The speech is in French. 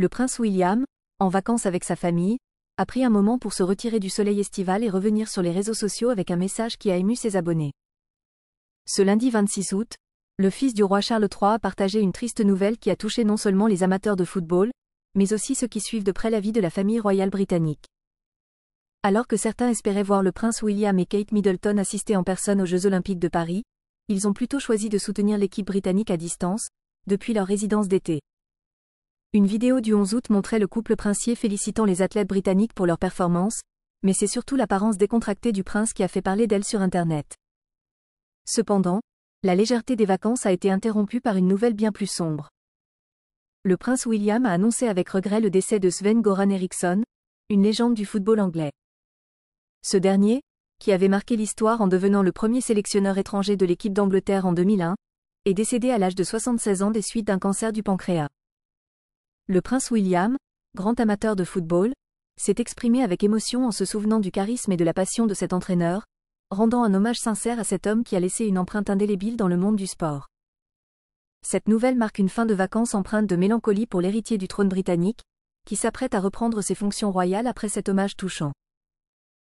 Le prince William, en vacances avec sa famille, a pris un moment pour se retirer du soleil estival et revenir sur les réseaux sociaux avec un message qui a ému ses abonnés. Ce lundi 26 août, le fils du roi Charles III a partagé une triste nouvelle qui a touché non seulement les amateurs de football, mais aussi ceux qui suivent de près la vie de la famille royale britannique. Alors que certains espéraient voir le prince William et Kate Middleton assister en personne aux Jeux olympiques de Paris, ils ont plutôt choisi de soutenir l'équipe britannique à distance, depuis leur résidence d'été. Une vidéo du 11 août montrait le couple princier félicitant les athlètes britanniques pour leur performance, mais c'est surtout l'apparence décontractée du prince qui a fait parler d'elle sur Internet. Cependant, la légèreté des vacances a été interrompue par une nouvelle bien plus sombre. Le prince William a annoncé avec regret le décès de Sven Goran Eriksson, une légende du football anglais. Ce dernier, qui avait marqué l'histoire en devenant le premier sélectionneur étranger de l'équipe d'Angleterre en 2001, est décédé à l'âge de 76 ans des suites d'un cancer du pancréas. Le prince William, grand amateur de football, s'est exprimé avec émotion en se souvenant du charisme et de la passion de cet entraîneur, rendant un hommage sincère à cet homme qui a laissé une empreinte indélébile dans le monde du sport. Cette nouvelle marque une fin de vacances empreinte de mélancolie pour l'héritier du trône britannique, qui s'apprête à reprendre ses fonctions royales après cet hommage touchant.